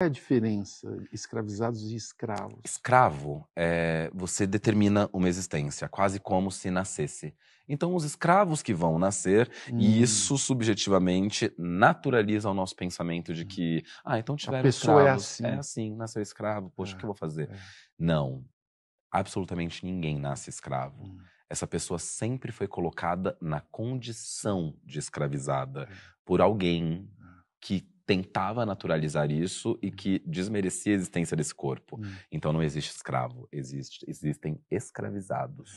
é a diferença, escravizados e escravos? Escravo, é, você determina uma existência, quase como se nascesse. Então, os escravos que vão nascer, hum. e isso hum. subjetivamente naturaliza o nosso pensamento de que, ah, então tiveram a pessoa é escravos, É assim. é assim, nasceu escravo, poxa, o é, que eu vou ah, fazer? É. Não, absolutamente ninguém nasce escravo. Hum. Essa pessoa sempre foi colocada na condição de escravizada é. por alguém ah. que tentava naturalizar isso e que uhum. desmerecia a existência desse corpo. Hum. Então não existe escravo, existe, existem escravizados.